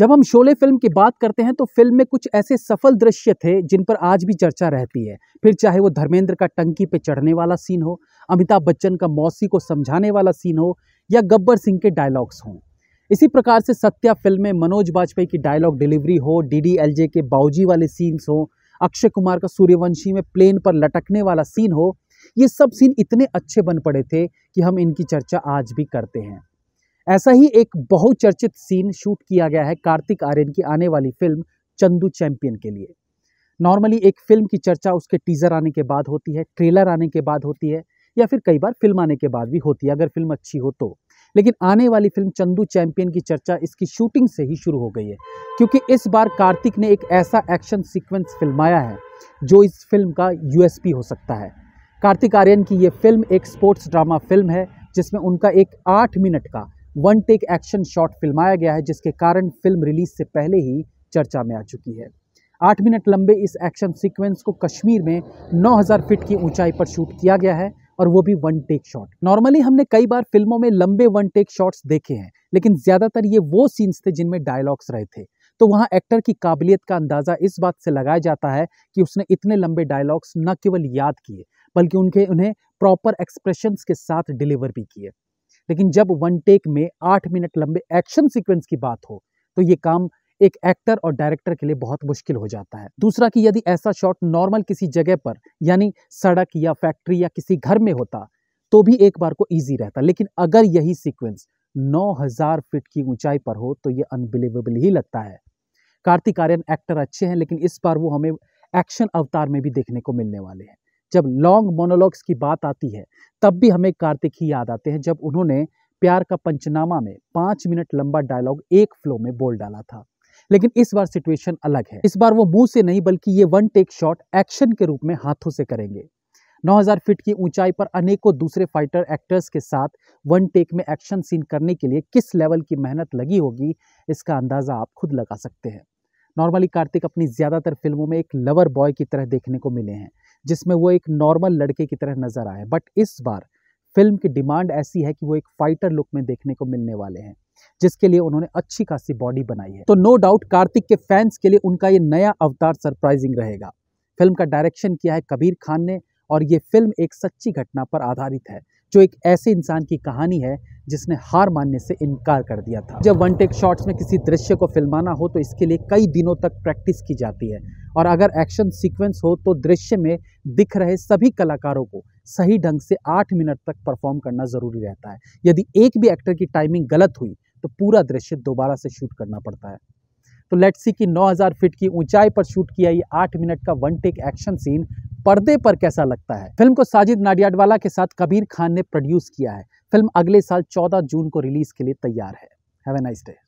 जब हम शोले फिल्म की बात करते हैं तो फिल्म में कुछ ऐसे सफल दृश्य थे जिन पर आज भी चर्चा रहती है फिर चाहे वो धर्मेंद्र का टंकी पे चढ़ने वाला सीन हो अमिताभ बच्चन का मौसी को समझाने वाला सीन हो या गब्बर सिंह के डायलॉग्स हों इसी प्रकार से सत्या फिल्म में मनोज वाजपेयी की डायलॉग डिलीवरी हो डी के बाउजी वाले सीन्स हों अक्षय कुमार का सूर्यवंशी में प्लेन पर लटकने वाला सीन हो ये सब सीन इतने अच्छे बन पड़े थे कि हम इनकी चर्चा आज भी करते हैं ऐसा ही एक बहुचर्चित सीन शूट किया गया है कार्तिक आर्यन की आने वाली फिल्म चंदू चैंपियन के लिए नॉर्मली एक फिल्म की चर्चा उसके टीज़र आने के बाद होती है ट्रेलर आने के बाद होती है या फिर कई बार फिल्म आने के बाद भी होती है अगर फिल्म अच्छी हो तो लेकिन आने वाली फिल्म चंदू चैंपियन की चर्चा इसकी शूटिंग से ही शुरू हो गई है क्योंकि इस बार कार्तिक ने एक ऐसा एक्शन सीक्वेंस फिल्माया है जो इस फिल्म का यूएसपी हो सकता है कार्तिक आर्यन की ये फिल्म एक स्पोर्ट्स ड्रामा फिल्म है जिसमें उनका एक आठ मिनट का वन टेक एक्शन शॉट फिल्माया गया है जिसके कारण फिल्म रिलीज से पहले ही चर्चा में आ चुकी है आठ मिनट लंबे इस एक्शन सीक्वेंस को कश्मीर में 9000 फीट की ऊंचाई पर शूट किया गया है और वो भी वन टेक शॉट नॉर्मली हमने कई बार फिल्मों में लंबे वन टेक शॉट्स देखे हैं लेकिन ज़्यादातर ये वो सीन्स थे जिनमें डायलॉग्स रहे थे तो वहाँ एक्टर की काबिलियत का अंदाज़ा इस बात से लगाया जाता है कि उसने इतने लंबे डायलॉग्स न केवल याद किए बल्कि उनके उन्हें प्रॉपर एक्सप्रेशंस के साथ डिलीवर भी किए लेकिन जब वन टेक में आठ मिनट लंबे एक्शन सीक्वेंस की बात हो तो ये काम एक एक्टर और डायरेक्टर के लिए बहुत मुश्किल हो जाता है दूसरा कि यदि ऐसा शॉट नॉर्मल किसी जगह पर यानी सड़क या फैक्ट्री या किसी घर में होता तो भी एक बार को ईजी रहता लेकिन अगर यही सीक्वेंस 9000 फीट की ऊंचाई पर हो तो ये अनबिलीवेबल ही लगता है कार्तिक आर्यन एक्टर अच्छे हैं लेकिन इस बार वो हमें एक्शन अवतार में भी देखने को मिलने वाले हैं जब लॉन्ग मोनोलॉग्स की बात आती है तब भी हमें कार्तिक ही याद आते हैं जब उन्होंने प्यार का पंचनामा में पाँच मिनट लंबा डायलॉग एक फ्लो में बोल डाला था लेकिन इस बार सिचुएशन अलग है इस बार वो मुंह से नहीं बल्कि ये वन टेक शॉट एक्शन के रूप में हाथों से करेंगे 9000 फीट की ऊंचाई पर अनेकों दूसरे फाइटर एक्टर्स के साथ वन टेक में एक्शन सीन करने के लिए किस लेवल की मेहनत लगी होगी इसका अंदाज़ा आप खुद लगा सकते हैं नॉर्मली कार्तिक अपनी ज़्यादातर फिल्मों में एक लवर बॉय की तरह देखने को मिले हैं जिसमें वो एक नॉर्मल लड़के की तरह नज़र आए बट इस बार फिल्म की डिमांड ऐसी है कि वो एक फाइटर लुक में देखने को मिलने वाले हैं जिसके लिए उन्होंने अच्छी खासी बॉडी बनाई है तो नो डाउट कार्तिक के फैंस के लिए उनका ये नया अवतार सरप्राइजिंग रहेगा फिल्म का डायरेक्शन किया है कबीर खान ने और ये फिल्म एक सच्ची घटना पर आधारित है जो एक ऐसे इंसान की कहानी है जिसने हार मानने से इनकार कर दिया था जब वन टेक शॉट्स में किसी दृश्य को फिल्माना हो तो इसके लिए कई दिनों तक प्रैक्टिस की जाती है और अगर एक्शन सीक्वेंस हो तो दृश्य में दिख रहे सभी कलाकारों को सही ढंग से आठ मिनट तक परफॉर्म करना ज़रूरी रहता है यदि एक भी एक्टर की टाइमिंग गलत हुई तो पूरा दृश्य दोबारा से शूट करना पड़ता है तो लेट्स सी कि 9000 फीट की ऊंचाई पर शूट किया ये आठ मिनट का वन टेक एक्शन सीन पर्दे पर कैसा लगता है फिल्म को साजिद नाडियाडवाला के साथ कबीर खान ने प्रोड्यूस किया है फिल्म अगले साल 14 जून को रिलीज के लिए तैयार है हैव ए नाइस डे